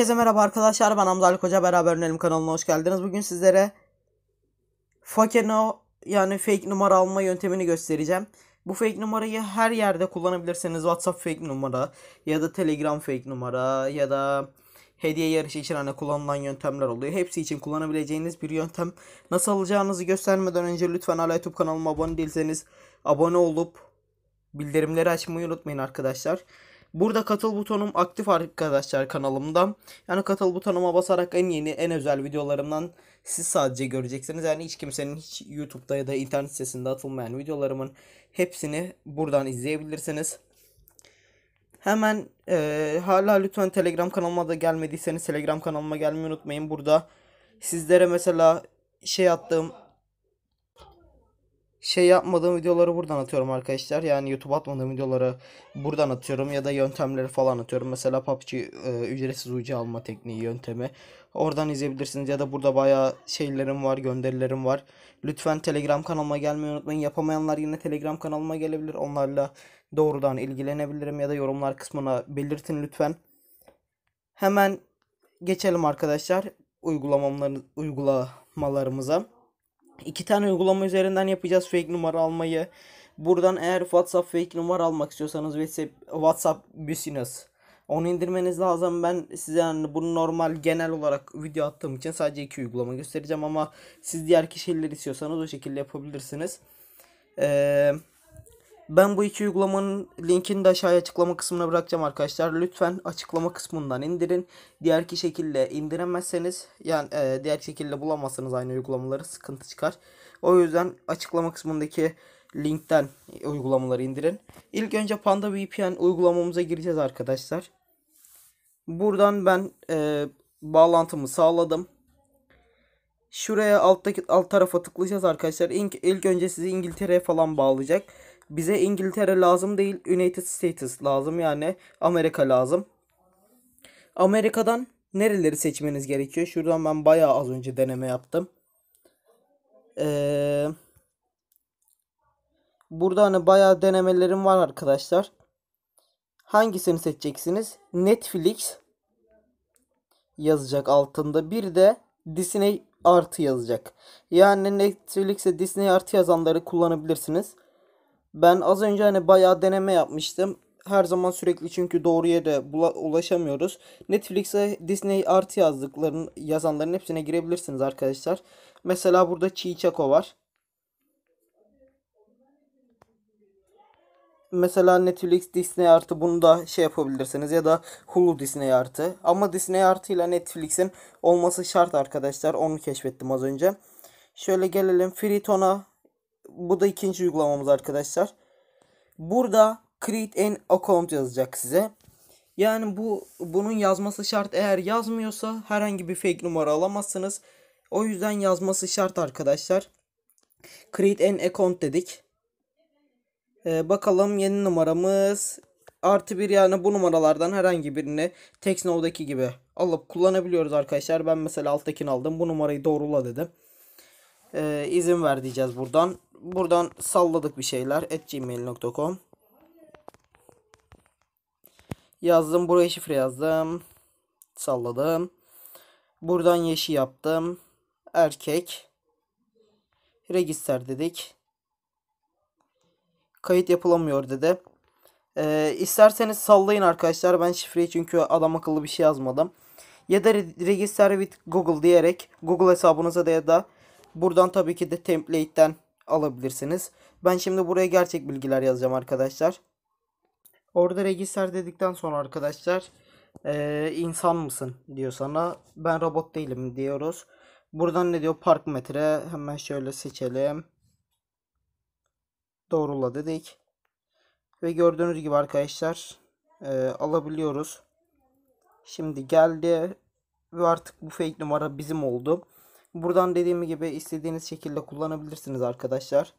Herkese merhaba arkadaşlar ben Hamza Ali Koca beraber önelim kanalına hoş geldiniz. Bugün sizlere Fakeno yani fake numara alma yöntemini göstereceğim. Bu fake numarayı her yerde kullanabilirsiniz. WhatsApp fake numara ya da Telegram fake numara ya da hediye yarışı için hani kullanılan yöntemler oluyor. Hepsi için kullanabileceğiniz bir yöntem. Nasıl alacağınızı göstermeden önce lütfen hala YouTube kanalıma abone değilseniz abone olup bildirimleri açmayı unutmayın arkadaşlar. Burada katıl butonum aktif arkadaşlar kanalımda. Yani katıl butonuma basarak en yeni en özel videolarımdan siz sadece göreceksiniz. Yani hiç kimsenin hiç YouTube'da ya da internet sitesinde atılmayan videolarımın hepsini buradan izleyebilirsiniz. Hemen e, hala lütfen Telegram kanalıma da gelmediyseniz Telegram kanalıma gelmeyi unutmayın. Burada sizlere mesela şey attığım şey yapmadığım videoları buradan atıyorum arkadaşlar. Yani YouTube atmadığım videoları buradan atıyorum ya da yöntemleri falan atıyorum. Mesela PUBG e, ücretsiz ucu alma tekniği yöntemi. Oradan izleyebilirsiniz ya da burada bayağı şeylerim var, gönderilerim var. Lütfen Telegram kanalıma gelmeyi unutmayın. Yapamayanlar yine Telegram kanalıma gelebilir. Onlarla doğrudan ilgilenebilirim ya da yorumlar kısmına belirtin lütfen. Hemen geçelim arkadaşlar uygulamamların uygulamalarımıza iki tane uygulama üzerinden yapacağız fake numara almayı. Buradan eğer WhatsApp fake numara almak istiyorsanız WhatsApp, WhatsApp Business onu indirmeniz lazım. Ben size yani bunu normal genel olarak video attığım için sadece iki uygulama göstereceğim ama siz diğer kişiler istiyorsanız o şekilde yapabilirsiniz. Eee ben bu iki uygulamanın linkini de aşağıya açıklama kısmına bırakacağım arkadaşlar. Lütfen açıklama kısmından indirin. Diğer ki şekilde indiremezseniz yani e, diğer şekilde bulamazsanız aynı uygulamaları sıkıntı çıkar. O yüzden açıklama kısmındaki linkten uygulamaları indirin. İlk önce Panda VPN uygulamamıza gireceğiz arkadaşlar. Buradan ben e, bağlantımı sağladım. Şuraya alttaki alt tarafa tıklayacağız arkadaşlar. İlk, ilk önce sizi İngiltere'ye falan bağlayacak. Bize İngiltere lazım değil. United States lazım yani Amerika lazım. Amerika'dan nereleri seçmeniz gerekiyor? Şuradan ben bayağı az önce deneme yaptım. Ee, burada hani bayağı denemelerim var arkadaşlar. Hangisini seçeceksiniz? Netflix yazacak altında. Bir de Disney artı yazacak. Yani Netflix'e Disney artı yazanları kullanabilirsiniz. Ben az önce hani bayağı deneme yapmıştım. Her zaman sürekli çünkü doğru yere ulaşamıyoruz. Netflix'e Disney artı yazdıkların yazanların hepsine girebilirsiniz arkadaşlar. Mesela burada Chichako var. mesela Netflix Disney artı bunu da şey yapabilirsiniz ya da Hulu Disney artı. Ama Disney artı ile Netflix'in olması şart arkadaşlar. Onu keşfettim az önce. Şöyle gelelim Friton'a bu da ikinci uygulamamız arkadaşlar. Burada create an account yazacak size. Yani bu bunun yazması şart. Eğer yazmıyorsa herhangi bir fake numara alamazsınız. O yüzden yazması şart arkadaşlar. Create an account dedik. Ee, bakalım yeni numaramız artı bir yani bu numaralardan herhangi birini Texnov'daki gibi alıp kullanabiliyoruz arkadaşlar. Ben mesela alttakini aldım. Bu numarayı doğrula dedim. Ee, izin ver diyeceğiz buradan buradan salladık bir şeyler. etgmail.com Yazdım. Buraya şifre yazdım. Salladım. Buradan yeşil yaptım. Erkek. Register dedik. Kayıt yapılamıyor dedi. Ee, isterseniz sallayın arkadaşlar. Ben şifreyi çünkü adam akıllı bir şey yazmadım. Ya da register with Google diyerek Google hesabınıza da ya da buradan tabii ki de template'ten alabilirsiniz. Ben şimdi buraya gerçek bilgiler yazacağım arkadaşlar. Orada register dedikten sonra arkadaşlar e, insan mısın diyor sana. Ben robot değilim diyoruz. Buradan ne diyor? Park metre. Hemen şöyle seçelim. Doğrula dedik. Ve gördüğünüz gibi arkadaşlar e, alabiliyoruz. Şimdi geldi ve artık bu fake numara bizim oldu. Buradan dediğim gibi istediğiniz şekilde kullanabilirsiniz arkadaşlar.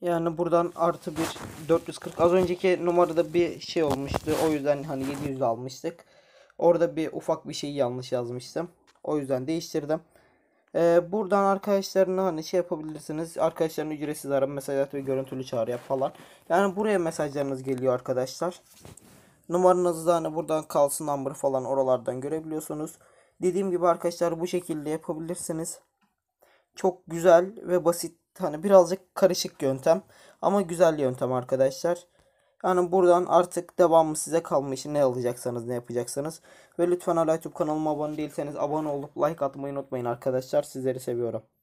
Yani buradan artı bir 440 az önceki numarada bir şey olmuştu. O yüzden hani 700 almıştık. Orada bir ufak bir şey yanlış yazmıştım. O yüzden değiştirdim. Ee, buradan arkadaşlarına hani şey yapabilirsiniz. Arkadaşlarına ücretsiz ara mesaj at ve görüntülü çağrı yap falan. Yani buraya mesajlarınız geliyor arkadaşlar. Numaranızı da hani buradan kalsın number falan oralardan görebiliyorsunuz. Dediğim gibi arkadaşlar bu şekilde yapabilirsiniz. Çok güzel ve basit. Hani birazcık karışık yöntem. Ama güzel yöntem arkadaşlar. Yani buradan artık devamı size kalmış. Ne alacaksanız ne yapacaksanız. Ve lütfen hala YouTube kanalıma abone değilseniz abone olup like atmayı unutmayın arkadaşlar. Sizleri seviyorum.